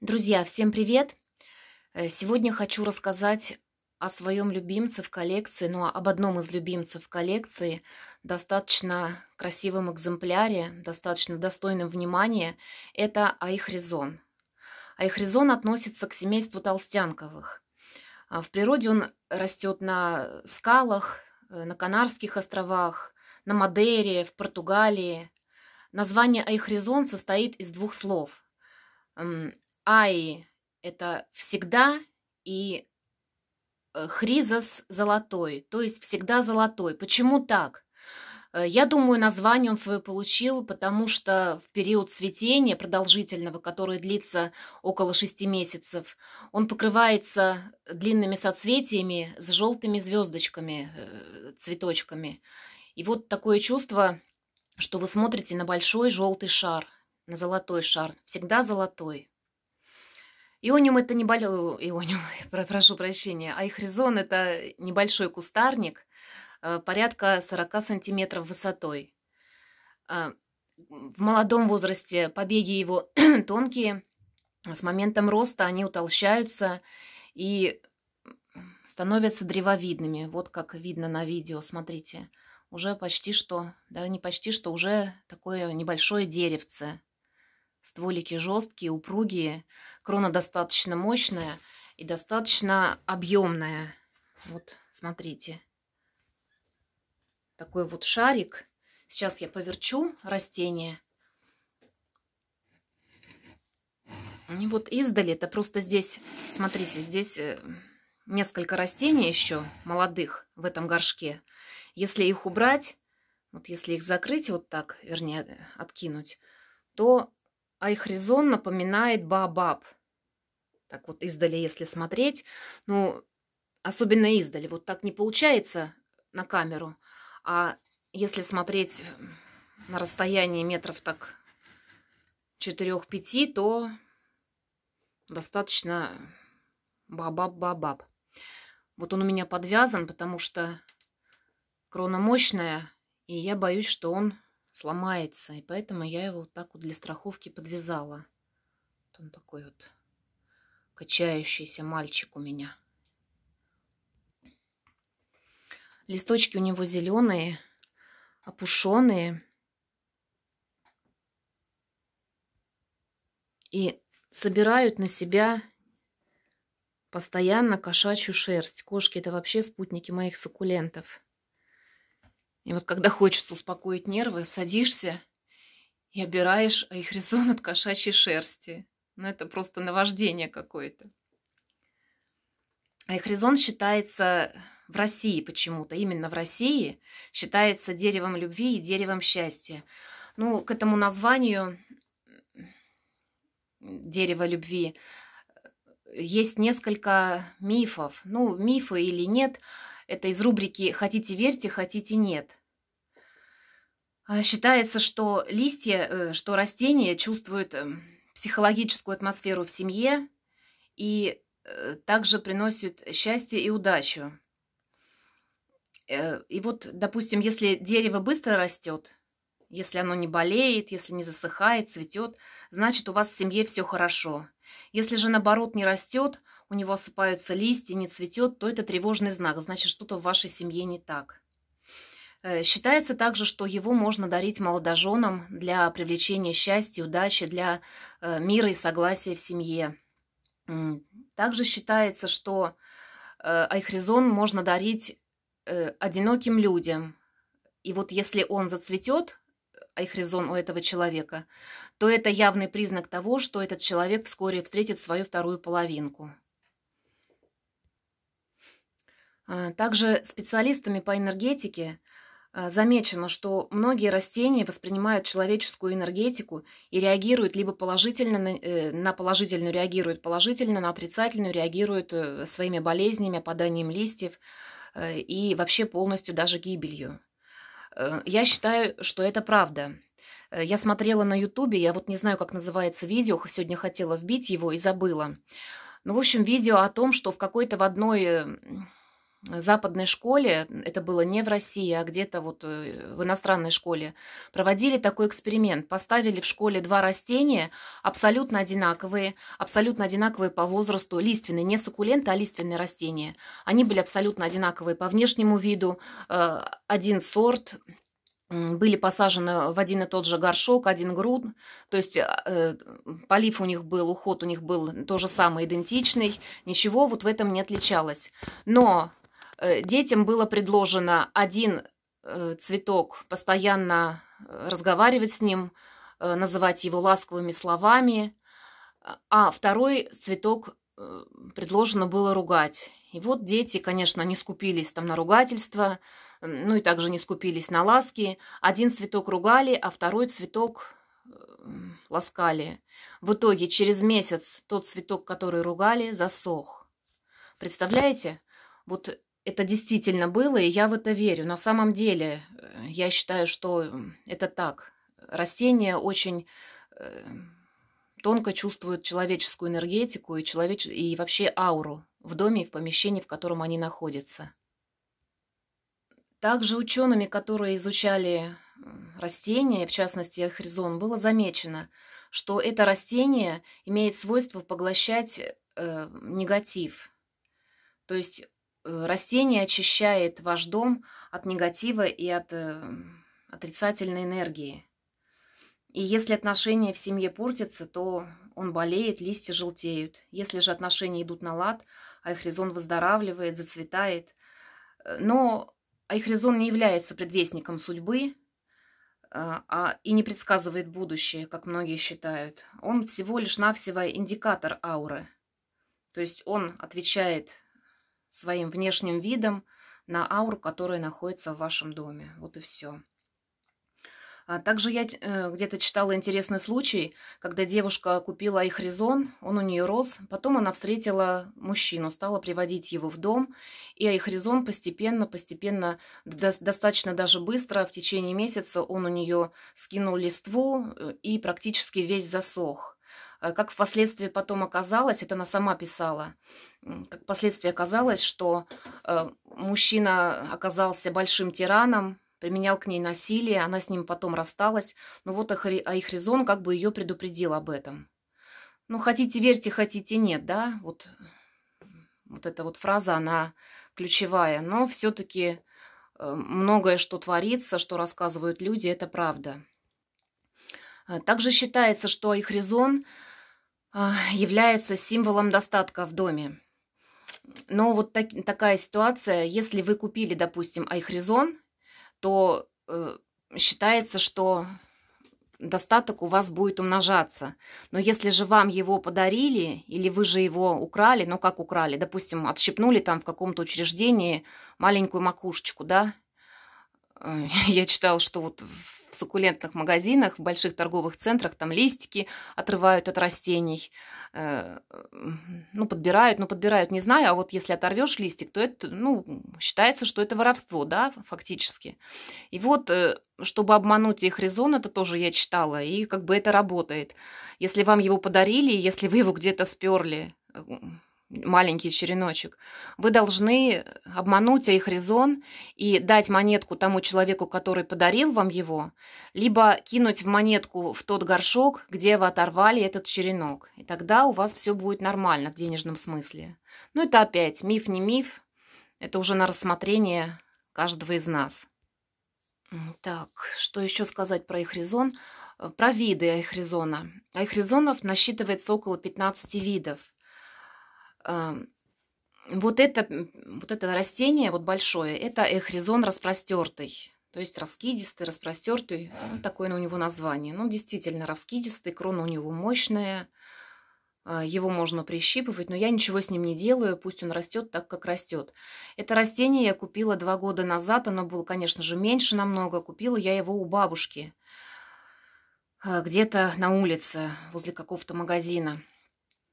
Друзья, всем привет! Э, сегодня хочу рассказать о своем любимце в коллекции, ну, а, об одном из любимцев в коллекции, достаточно красивом экземпляре, достаточно достойном внимания. Это айхризон. Айхризон относится к семейству толстянковых. А, в природе он растет на скалах, э, на Канарских островах, на Мадейре, в Португалии. Название айхризон состоит из двух слов – Аи – это всегда и э, Хризос золотой, то есть всегда золотой. Почему так? Э, я думаю, название он свое получил, потому что в период цветения продолжительного, который длится около шести месяцев, он покрывается длинными соцветиями с желтыми звездочками, э, цветочками. И вот такое чувство, что вы смотрите на большой желтый шар, на золотой шар, всегда золотой. Иониум это не болю, иониум, прошу прощения, а ихризон это небольшой кустарник, э, порядка 40 сантиметров высотой. Э, в молодом возрасте побеги его тонкие, с моментом роста они утолщаются и становятся древовидными. Вот как видно на видео, смотрите. Уже почти что, да не почти что, уже такое небольшое деревце. Стволики жесткие, упругие, крона достаточно мощная и достаточно объемная. Вот, смотрите. Такой вот шарик. Сейчас я поверчу растение. И вот издали, это просто здесь, смотрите, здесь э, несколько растений еще молодых в этом горшке. Если их убрать, вот если их закрыть вот так, вернее, откинуть, то а их резон напоминает баобаб. Так вот издали, если смотреть, ну, особенно издали, вот так не получается на камеру, а если смотреть на расстоянии метров так 4-5, то достаточно бабаб-бабаб. Вот он у меня подвязан, потому что крона мощная, и я боюсь, что он сломается. И поэтому я его вот так вот для страховки подвязала. Вот он такой вот качающийся мальчик у меня. Листочки у него зеленые, опушенные. И собирают на себя постоянно кошачью шерсть. Кошки – это вообще спутники моих суккулентов. И вот когда хочется успокоить нервы, садишься и обираешь а их резон от кошачьей шерсти. Ну, это просто наваждение какое-то. А Айхризон считается в России почему-то, именно в России, считается деревом любви и деревом счастья. Ну, к этому названию "дерева любви есть несколько мифов. Ну, мифы или нет – это из рубрики «Хотите верьте, хотите нет». А считается, что листья, э, что растения чувствуют эм, психологическую атмосферу в семье и э, также приносят счастье и удачу. Э, и вот, допустим, если дерево быстро растет, если оно не болеет, если не засыхает, цветет, значит, у вас в семье все хорошо. Если же наоборот не растет, у него осыпаются листья, не цветет, то это тревожный знак, значит, что-то в вашей семье не так. Э, считается также, что его можно дарить молодоженам для привлечения счастья, удачи, для э, мира и согласия в семье. Также считается, что э, айхризон можно дарить одиноким людям. И вот если он зацветет, айхризон у этого человека, то это явный признак того, что этот человек вскоре встретит свою вторую половинку. А, также специалистами по энергетике а, замечено, что многие растения воспринимают человеческую энергетику и реагируют либо положительно на, э, на положительную реагируют положительно, на отрицательную реагируют э, своими болезнями, опаданием листьев э, и вообще полностью даже гибелью. Я считаю, что это правда. Я смотрела на Ютубе, я вот не знаю, как называется видео, сегодня хотела вбить его и забыла. Ну, в общем, видео о том, что в какой-то в одной западной школе, это было не в России, а где-то вот э, в иностранной школе, проводили такой эксперимент. Поставили в школе два растения, абсолютно одинаковые, абсолютно одинаковые по возрасту, лиственные, не суккуленты, а лиственные растения. Они были абсолютно одинаковые по внешнему виду, э, один сорт, были посажены в один и тот же горшок, один груд, то есть э, э, полив у них был, уход у них был то же самое, идентичный, ничего вот в этом не отличалось. Но Э, детям было предложено один э, цветок постоянно э, разговаривать с ним, называть его ласковыми словами, а, а второй цветок предложено было ругать. И вот дети, конечно, не скупились там на ругательство, ну и также не скупились на ласки. Один цветок ругали, а второй цветок ласкали. В итоге через месяц тот цветок, который ругали, засох. Представляете? Вот это действительно было, и я в это верю. На самом деле, э, я считаю, что это так. Растения очень э, тонко чувствуют человеческую энергетику и, человеч... и вообще ауру в доме и в помещении, в котором они находятся. Также учеными, которые изучали растения, в частности хризон, было замечено, что это растение имеет свойство поглощать э, негатив. То есть Э, растение очищает ваш дом от негатива и от э, отрицательной энергии. И если отношения в семье портятся, то он болеет, листья желтеют. Если же отношения идут на лад, айхризон выздоравливает, зацветает. Э, но айхризон не является предвестником судьбы а, и не предсказывает будущее, как многие считают. Он всего лишь навсего индикатор ауры. То есть он отвечает своим внешним видом на ауру, которая находится в вашем доме. Вот и все. А также я э, где-то читала интересный случай, когда девушка купила их резон, он у нее рос, потом она встретила мужчину, стала приводить его в дом, и айхризон постепенно, постепенно, достаточно даже быстро, в течение месяца он у нее скинул листву э, и практически весь засох. Э, как впоследствии потом оказалось, это она сама писала, как впоследствии оказалось, что э, мужчина оказался большим тираном, применял к ней насилие, она с ним потом рассталась. Но ну вот Айхризон как бы ее предупредил об этом. Ну, хотите верьте, хотите нет, да? Вот, вот эта вот фраза, она ключевая. Но все-таки э, многое, что творится, что рассказывают люди, это правда. Также считается, что Айхризон – а, является символом достатка в доме. Но вот так, такая ситуация, если вы купили, допустим, айхризон, то э, считается, что достаток у вас будет умножаться. Но если же вам его подарили, или вы же его украли, ну как украли, допустим, отщипнули там в каком-то учреждении маленькую макушечку, да? Э, я читала, что вот в суккулентных магазинах, в больших торговых центрах, там листики отрывают от растений, э, ну, подбирают, ну, подбирают, не знаю, а вот если оторвешь листик, то это, ну, считается, что это воровство, да, фактически. И вот, э, чтобы обмануть их резон, это тоже я читала, и как бы это работает. Если вам его подарили, если вы его где-то сперли, э, маленький череночек, вы должны обмануть их резон и дать монетку тому человеку, который подарил вам его, либо кинуть в монетку в тот горшок, где вы оторвали этот черенок. И тогда у вас все будет нормально в денежном смысле. Но ну, это опять миф, не миф. Это уже на рассмотрение каждого из нас. Так, что еще сказать про их резон? Э, про виды айхризона. Айхризонов насчитывается около 15 видов – вот это, вот это растение, вот большое, это эхризон распростертый. То есть раскидистый, распростертый. Вот такое у него название. Ну, действительно, раскидистый, крона у него мощная. А, его можно прищипывать, но я ничего с ним не делаю, пусть он растет так, как растет. Это растение я купила два года назад, оно было, конечно же, меньше намного. Купила я его у бабушки а, где-то на улице, возле какого-то магазина.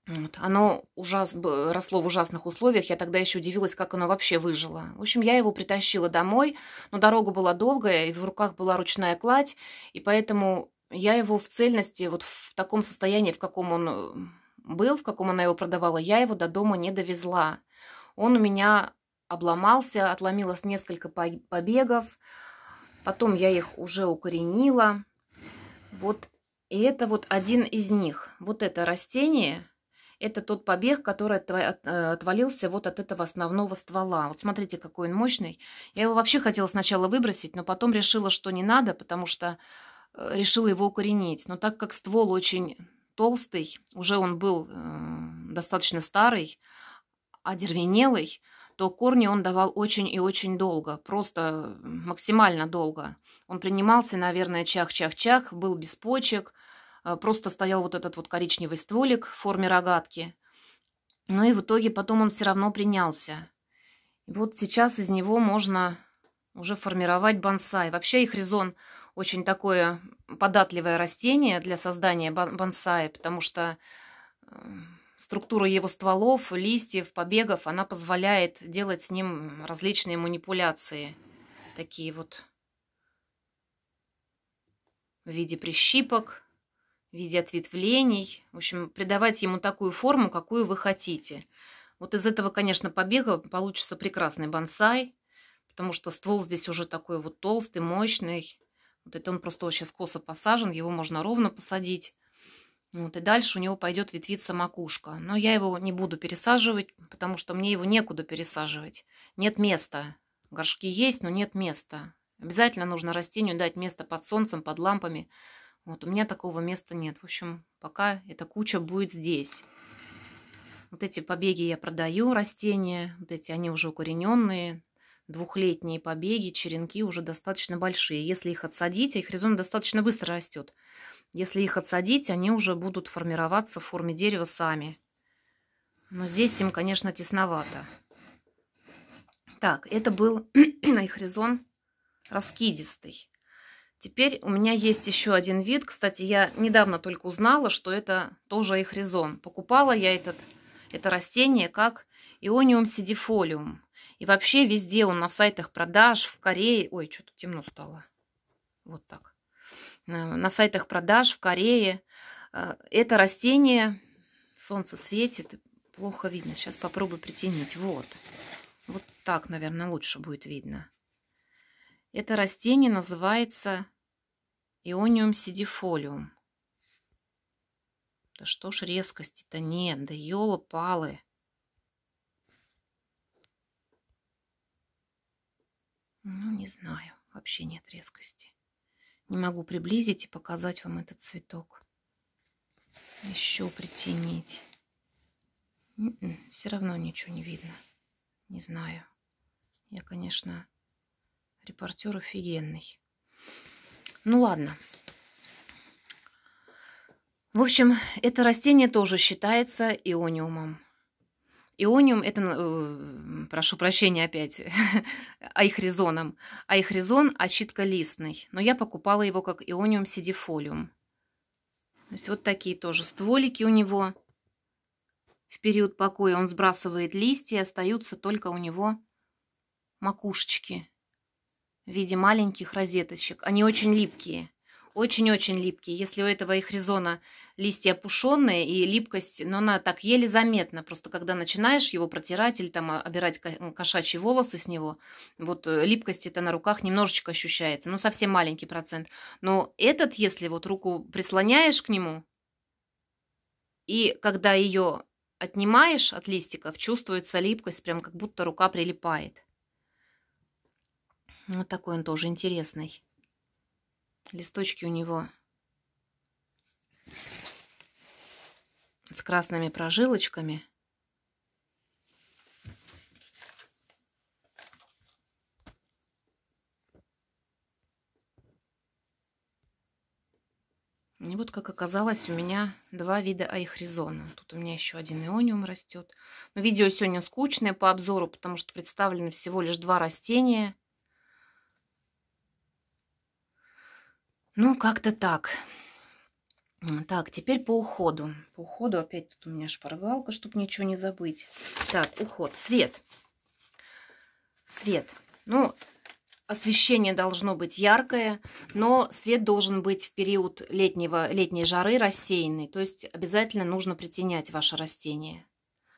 Вот. Оно ужас... росло в ужасных условиях. Я тогда еще удивилась, как оно вообще выжило. В общем, я его притащила домой, но дорога была долгая, и в руках была ручная кладь, и поэтому я его в цельности, вот в таком состоянии, в каком он э, был, в каком она его продавала, я его до дома не довезла. Он у меня обломался, отломилось несколько побегов, потом я их уже укоренила. Вот, и это вот один из них. Вот это растение – это тот побег, который э, отвалился вот от этого основного ствола. Вот смотрите, какой он мощный. Я его вообще хотела сначала выбросить, но потом решила, что не надо, потому что э, решила его укоренить. Но так как ствол очень толстый, уже он был эм, достаточно старый, одервенелый, то корни он давал очень и очень долго, просто э, максимально долго. Он принимался, наверное, чах-чах-чах, был без почек – Э, просто стоял вот этот вот коричневый стволик в форме рогатки. Ну и в итоге потом он все равно принялся. И вот сейчас из него можно уже формировать бонсай. Вообще их резон очень такое податливое растение для создания бонсая, потому что э, структура его стволов, листьев, побегов, она позволяет делать с ним различные манипуляции. Такие вот в виде прищипок, в виде ответвлений. В общем, придавать ему такую форму, какую вы хотите. Вот из этого, конечно, побега получится прекрасный бонсай, потому что ствол здесь уже такой вот толстый, мощный. Вот это он просто сейчас косо посажен, его можно ровно посадить. Вот, и дальше у него пойдет ветвиться макушка. Но я его не буду пересаживать, потому что мне его некуда пересаживать. Нет места. Горшки есть, но нет места. Обязательно нужно растению дать место под солнцем, под лампами, вот у меня такого места нет. В общем, пока эта куча будет здесь. Вот эти побеги я продаю, растения. Вот эти, они уже укорененные. Двухлетние побеги, черенки уже достаточно большие. Если их отсадить, а их ризом достаточно быстро растет. Если их отсадить, они уже будут формироваться в форме дерева сами. Но здесь им, конечно, тесновато. Так, это был их айхризон раскидистый. Теперь у меня есть еще один вид. Кстати, я недавно только узнала, что это тоже их резон. Покупала я этот, это растение как иониум сидифолиум. И вообще везде он на сайтах продаж, в Корее... Ой, что-то темно стало. Вот так. Э, на сайтах продаж в Корее. Э, это растение, солнце светит, плохо видно. Сейчас попробую притянуть. Вот. Вот так, наверное, лучше будет видно. Это растение называется иониум сидифолиум. Да что ж резкости-то нет, да ёлы-палы. Ну, не знаю, вообще нет резкости. Не могу приблизить и показать вам этот цветок. Еще притянить. М-м, Все равно ничего не видно. Не знаю. Я, конечно, Репортер офигенный. Ну ладно. В общем, это растение тоже считается иониумом. Иониум – это, э, прошу прощения опять, айхризоном. Айхризон – очитка листный, но я покупала его как иониум сидифолиум. То есть вот такие тоже стволики у него. В период покоя он сбрасывает листья, остаются только у него макушечки в виде маленьких розеточек. Они очень липкие, очень-очень липкие. Если у этого их резона листья опушенные и липкость, но она так еле заметна. Просто когда начинаешь его протирать или там обирать кошачьи волосы с него, вот э, липкость это на руках немножечко ощущается, ну совсем маленький процент. Но этот, если вот руку прислоняешь к нему, и когда ее отнимаешь от листиков, чувствуется липкость, прям как будто рука прилипает. Вот такой он тоже интересный. Листочки у него с красными прожилочками. И вот, как оказалось, у меня два вида айхризона. Тут у меня еще один иониум растет. Но видео сегодня скучное по обзору, потому что представлены всего лишь два растения – Ну, как-то так. Так, теперь по уходу. По уходу опять тут у меня шпаргалка, чтобы ничего не забыть. Так, уход. Свет. Свет. Ну, освещение должно быть яркое, но свет должен быть в период летнего, летней жары рассеянный. То есть обязательно нужно притенять ваше растение.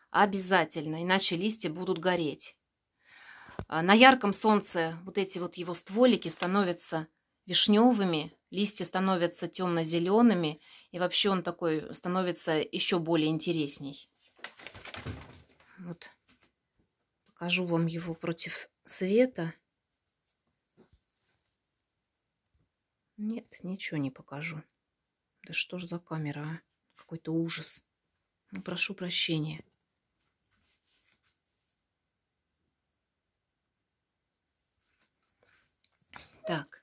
Обязательно, иначе листья будут гореть. А, на ярком солнце вот эти вот его стволики становятся вишневыми, листья становятся темно-зелеными, и вообще он такой становится еще более интересней. Вот покажу вам его против света. Нет, ничего не покажу. Да что ж за камера, а? Какой-то ужас. Ну, прошу прощения. Так.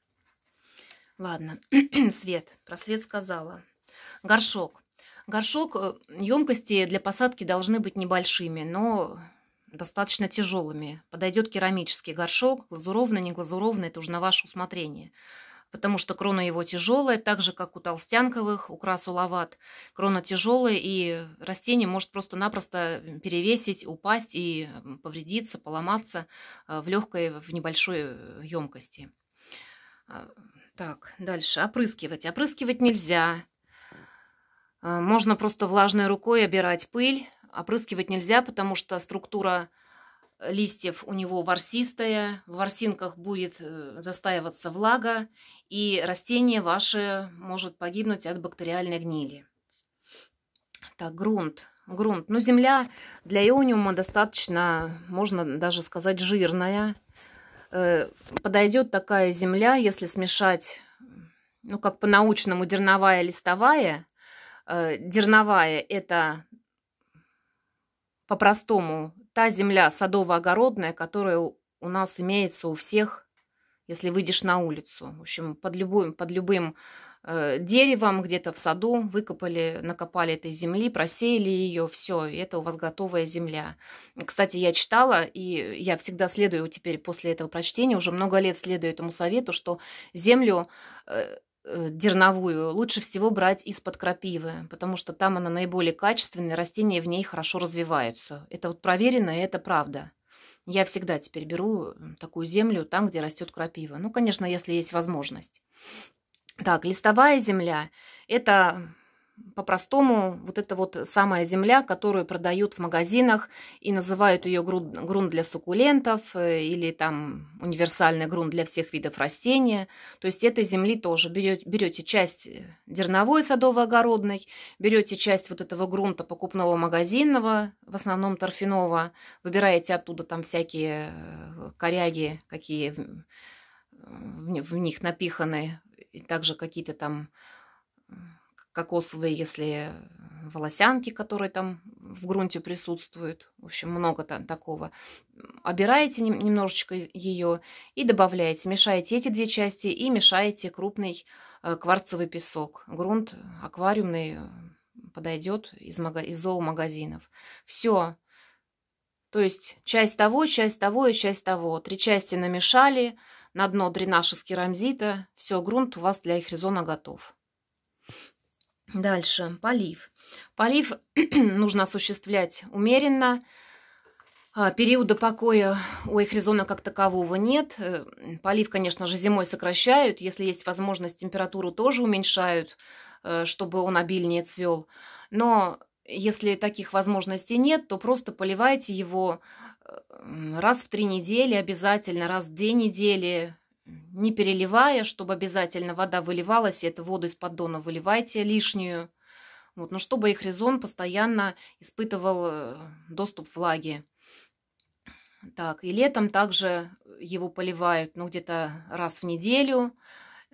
Ладно, свет. Про свет сказала. Горшок. Горшок, э, емкости для посадки должны быть небольшими, но достаточно тяжелыми. Подойдет керамический горшок, глазурованный, не глазурованный, это уже на ваше усмотрение. Потому что крона его тяжелая, так же, как у толстянковых, у красуловат. Крона тяжелая, и растение может просто-напросто перевесить, упасть и повредиться, поломаться э, в легкой, в небольшой э, емкости. А, так, дальше. Опрыскивать. Опрыскивать нельзя. Э, можно просто влажной рукой обирать пыль. Опрыскивать нельзя, потому что структура листьев у него ворсистая, в ворсинках будет э, застаиваться влага, и растение ваше может погибнуть от бактериальной гнили. Так, грунт. Грунт. Ну, земля для иониума достаточно, можно даже сказать, жирная. Э, подойдет такая земля, если смешать, ну, как по-научному, дерновая и листовая. Э, дерновая – это по-простому та земля садово-огородная, которая у нас имеется у всех, если выйдешь на улицу. В общем, под любым, под любым Э, деревом где-то в саду, выкопали, накопали этой земли, просеяли ее, все, это у вас готовая земля. Кстати, я читала, и я всегда следую теперь после этого прочтения, уже много лет следую этому совету, что землю э, э, дерновую лучше всего брать из-под крапивы, потому что там она наиболее качественная, растения в ней хорошо развиваются. Это вот проверено, и это правда. Я всегда теперь беру такую землю там, где растет крапива. Ну, конечно, если есть возможность. Так, листовая земля – это по-простому вот это вот самая земля, которую продают в магазинах и называют ее грунт для суккулентов э, или там универсальный грунт для всех видов растения. То есть этой земли тоже берете, берете часть э, дерновой садово-огородной, берете часть вот этого грунта покупного магазинного, в основном торфяного, выбираете оттуда там всякие э, коряги, какие в них напиханы, и также какие-то там кокосовые, если волосянки, которые там в грунте присутствуют. В общем, много там такого. Обираете немножечко ее и добавляете. Мешаете эти две части и мешаете крупный э, кварцевый песок. Грунт аквариумный подойдет из, мага... из зоомагазинов. Все. То есть часть того, часть того и часть того. Три части намешали, на дно дренаж из керамзита. Все, грунт у вас для их резона готов. Дальше, полив. Полив нужно осуществлять умеренно. А, периода покоя у эхризона как такового нет. Э, полив, конечно же, зимой сокращают. Если есть возможность, температуру тоже уменьшают, э, чтобы он обильнее цвел. Но если таких возможностей нет, то просто поливайте его раз в три недели обязательно, раз в две недели, не переливая, чтобы обязательно вода выливалась, и эту воду из поддона выливайте лишнюю. Вот, но чтобы их резон постоянно испытывал э, доступ влаги. Так, и летом также его поливают, ну, где-то раз в неделю,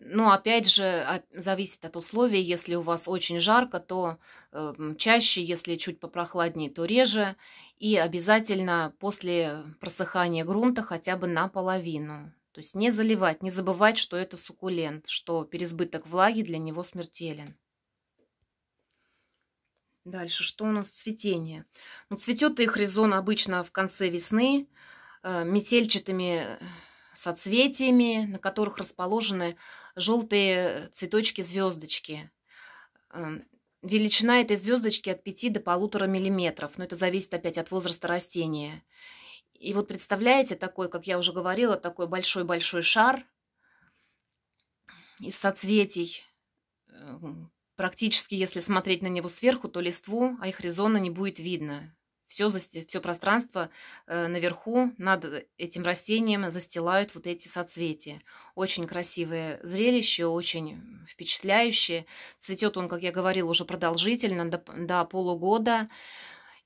но ну, опять же, зависит от условий. Если у вас очень жарко, то эм, чаще, если чуть попрохладнее, то реже. И обязательно после просыхания грунта хотя бы наполовину. То есть не заливать, не забывать, что это суккулент, что переизбыток влаги для него смертелен. Дальше, что у нас цветение? Ну, цветет их резон обычно в конце весны, э, метельчатыми э, соцветиями, на которых расположены желтые цветочки-звездочки. Эм, величина этой звездочки от 5 до полутора миллиметров но это зависит опять от возраста растения. И вот представляете, такой, как я уже говорила, такой большой-большой шар из соцветий. Эм, практически, если смотреть на него сверху, то листву, а их резона не будет видно все, засти... все пространство э, наверху над э, этим растением застилают вот эти соцветия. Очень красивое зрелище, очень впечатляющее. Цветет он, как я говорила, уже продолжительно, до, до полугода.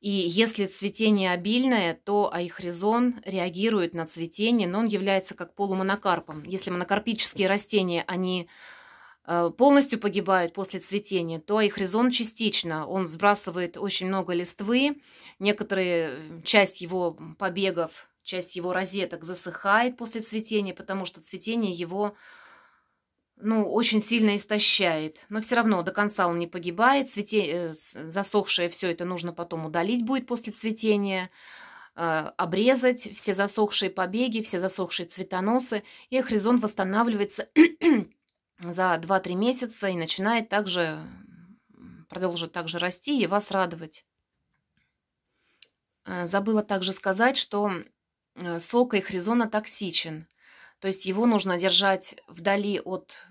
И если цветение обильное, то айхризон реагирует на цветение, но он является как полумонокарпом. Если монокарпические растения, они Э, полностью погибают после цветения, то их резон частично. Он сбрасывает очень много листвы, некоторые э, часть его побегов, часть его розеток засыхает после цветения, потому что цветение его ну, очень сильно истощает. Но все равно до конца он не погибает. Цвете... Э, засохшее все это нужно потом удалить будет после цветения обрезать все засохшие побеги, все засохшие цветоносы, и их восстанавливается за 2-3 месяца и начинает также, продолжит также расти и вас радовать. Э, забыла также сказать, что э, сок хризона токсичен. То есть его нужно держать вдали от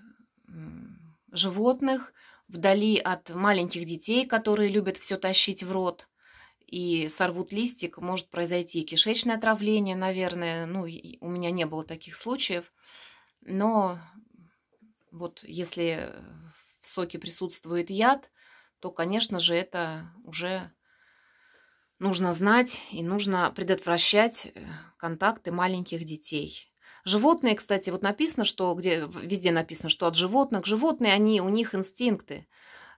животных, вдали от маленьких детей, которые любят все тащить в рот и сорвут листик, может произойти кишечное отравление, наверное. Ну, у меня не было таких случаев. Но вот если в соке присутствует яд, то, конечно же, это уже нужно знать и нужно предотвращать э, контакты маленьких детей. Животные, кстати, вот написано, что где везде написано, что от животных, животные, они, у них инстинкты.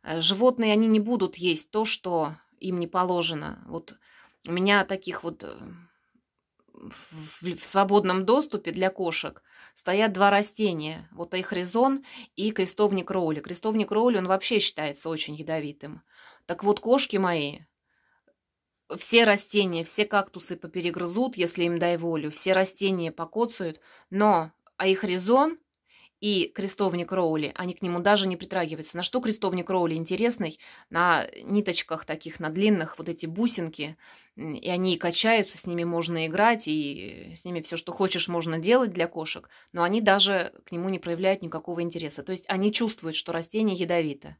Э, животные, они не будут есть то, что им не положено. Вот у меня таких вот э, в свободном доступе для кошек стоят два растения. Вот айхризон и крестовник роули. Крестовник роули, он вообще считается очень ядовитым. Так вот, кошки мои, все растения, все кактусы поперегрызут, если им дай волю, все растения покоцают, но айхризон и крестовник Роули, они к нему даже не притрагиваются. На что крестовник Роули интересный? На ниточках таких, на длинных, вот эти бусинки, и они качаются, с ними можно играть, и с ними все, что хочешь, можно делать для кошек, но они даже к нему не проявляют никакого интереса. То есть они чувствуют, что растение ядовито.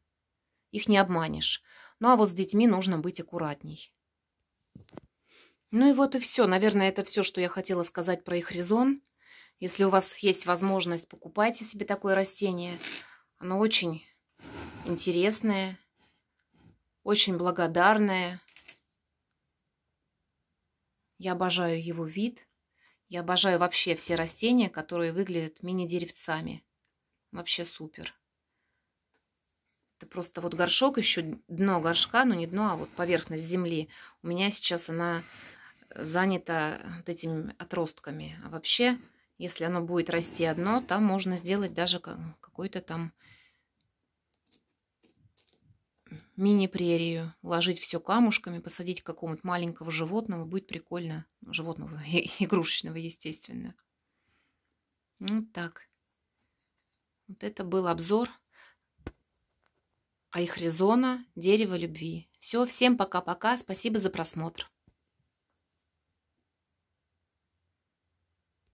Их не обманешь. Ну а вот с детьми нужно быть аккуратней. Ну и вот и все. Наверное, это все, что я хотела сказать про их резон. Если у вас есть возможность, покупайте себе такое растение. Оно очень интересное, очень благодарное. Я обожаю его вид. Я обожаю вообще все растения, которые выглядят мини-деревцами. Вообще супер. Это просто вот горшок, еще дно горшка, но не дно, а вот поверхность земли. У меня сейчас она занята вот этими отростками. А вообще если оно будет расти одно, там можно сделать даже какой-то там мини-прерию, ложить все камушками, посадить какого то маленького животного, будет прикольно. Животного игрушечного, естественно. Вот ну так. Вот это был обзор Айхризона «Дерево любви». Все, всем пока-пока, спасибо за просмотр.